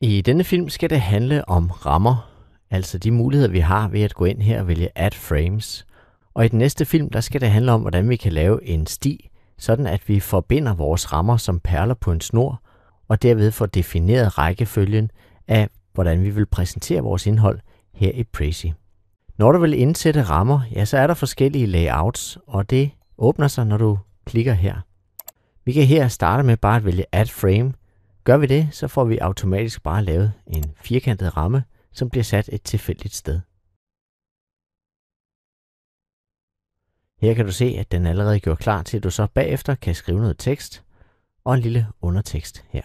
I denne film skal det handle om rammer, altså de muligheder, vi har ved at gå ind her og vælge Add Frames. Og i den næste film, der skal det handle om, hvordan vi kan lave en sti, sådan at vi forbinder vores rammer som perler på en snor, og derved får defineret rækkefølgen af, hvordan vi vil præsentere vores indhold her i Prezi. Når du vil indsætte rammer, ja, så er der forskellige layouts, og det åbner sig, når du klikker her. Vi kan her starte med bare at vælge Add Frame, Gør vi det, så får vi automatisk bare lavet en firkantet ramme, som bliver sat et tilfældigt sted. Her kan du se, at den allerede gjort klar til, at du så bagefter kan skrive noget tekst og en lille undertekst her.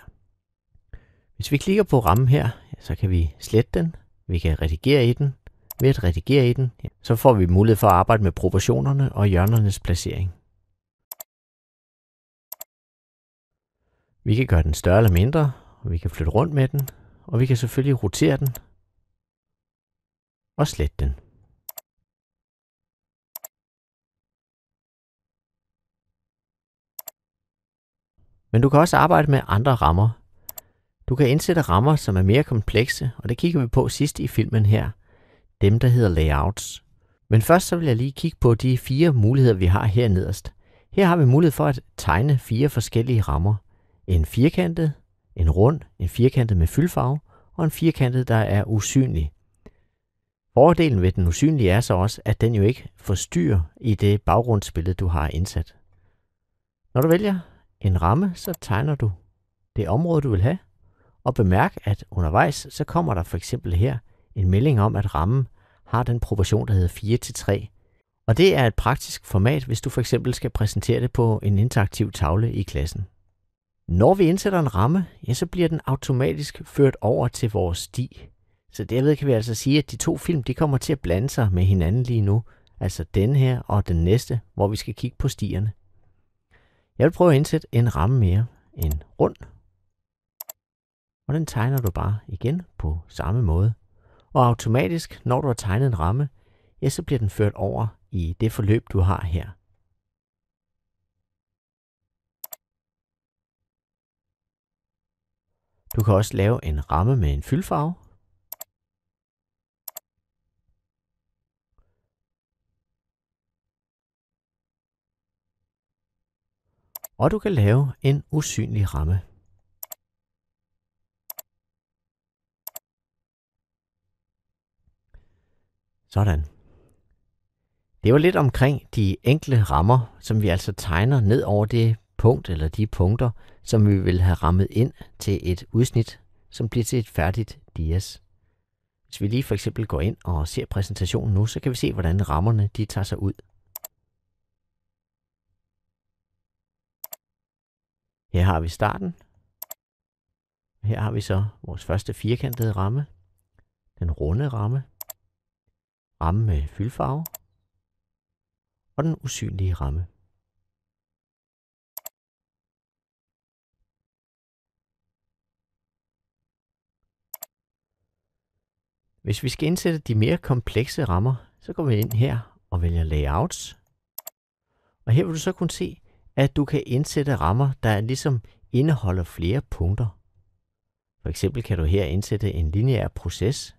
Hvis vi klikker på rammen her, så kan vi slette den, vi kan redigere i den. Ved at redigere i den, så får vi mulighed for at arbejde med proportionerne og hjørnernes placering. Vi kan gøre den større eller mindre, og vi kan flytte rundt med den, og vi kan selvfølgelig rotere den og slette den. Men du kan også arbejde med andre rammer. Du kan indsætte rammer, som er mere komplekse, og det kigger vi på sidst i filmen her. Dem, der hedder layouts. Men først så vil jeg lige kigge på de fire muligheder, vi har her nederst. Her har vi mulighed for at tegne fire forskellige rammer – en firkantet, en rund, en firkantet med fyldfarve og en firkantet, der er usynlig. Fordelen ved den usynlige er så også, at den jo ikke forstyrrer i det baggrundsbillede, du har indsat. Når du vælger en ramme, så tegner du det område, du vil have, og bemærk, at undervejs så kommer der for eksempel her en melding om, at rammen har den proportion, der hedder 4-3. Og det er et praktisk format, hvis du for eksempel skal præsentere det på en interaktiv tavle i klassen. Når vi indsætter en ramme, ja, så bliver den automatisk ført over til vores sti. Så derved kan vi altså sige, at de to film de kommer til at blande sig med hinanden lige nu. Altså den her og den næste, hvor vi skal kigge på stierne. Jeg vil prøve at indsætte en ramme mere. En rund. Og den tegner du bare igen på samme måde. Og automatisk, når du har tegnet en ramme, ja, så bliver den ført over i det forløb, du har her. Du kan også lave en ramme med en fyldfarve. Og du kan lave en usynlig ramme. Sådan. Det var lidt omkring de enkle rammer, som vi altså tegner ned over det punkt eller de punkter, som vi vil have rammet ind til et udsnit, som bliver til et færdigt dias. Hvis vi lige for eksempel går ind og ser præsentationen nu, så kan vi se, hvordan rammerne de tager sig ud. Her har vi starten. Her har vi så vores første firkantede ramme, den runde ramme, ramme med fyldfarve og den usynlige ramme. Hvis vi skal indsætte de mere komplekse rammer, så går vi ind her og vælger Layouts. Og her vil du så kunne se, at du kan indsætte rammer, der ligesom indeholder flere punkter. For eksempel kan du her indsætte en lineær proces,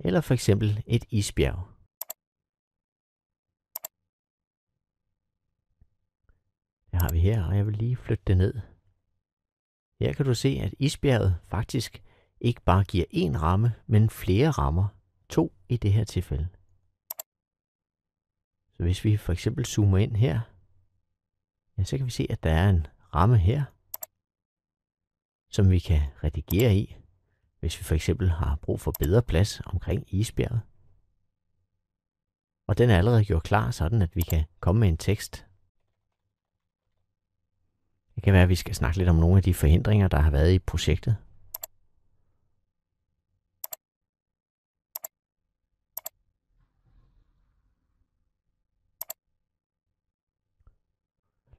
eller for eksempel et isbjerg. Det har vi her, og jeg vil lige flytte det ned. Her kan du se, at isbjerget faktisk ikke bare giver én ramme, men flere rammer. To i det her tilfælde. Så hvis vi for eksempel zoomer ind her, ja, så kan vi se, at der er en ramme her, som vi kan redigere i, hvis vi for eksempel har brug for bedre plads omkring isbjerget. Og den er allerede gjort klar, sådan at vi kan komme med en tekst, det kan være, at vi skal snakke lidt om nogle af de forhindringer, der har været i projektet.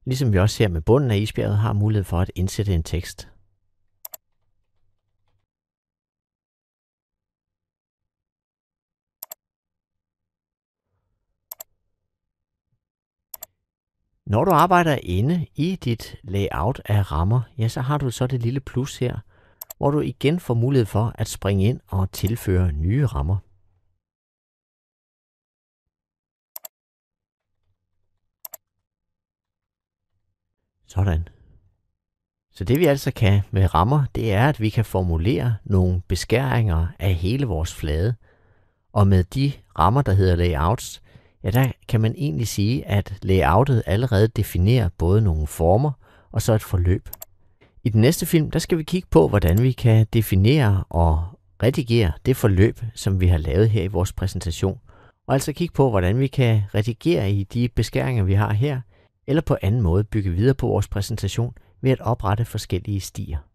Ligesom vi også ser med bunden af isbjerget, har mulighed for at indsætte en tekst. Når du arbejder inde i dit layout af rammer, ja, så har du så det lille plus her, hvor du igen får mulighed for at springe ind og tilføre nye rammer. Sådan. Så det vi altså kan med rammer, det er, at vi kan formulere nogle beskæringer af hele vores flade. Og med de rammer, der hedder layouts, ja, der kan man egentlig sige, at layoutet allerede definerer både nogle former og så et forløb. I den næste film, der skal vi kigge på, hvordan vi kan definere og redigere det forløb, som vi har lavet her i vores præsentation. Og altså kigge på, hvordan vi kan redigere i de beskæringer, vi har her, eller på anden måde bygge videre på vores præsentation ved at oprette forskellige stier.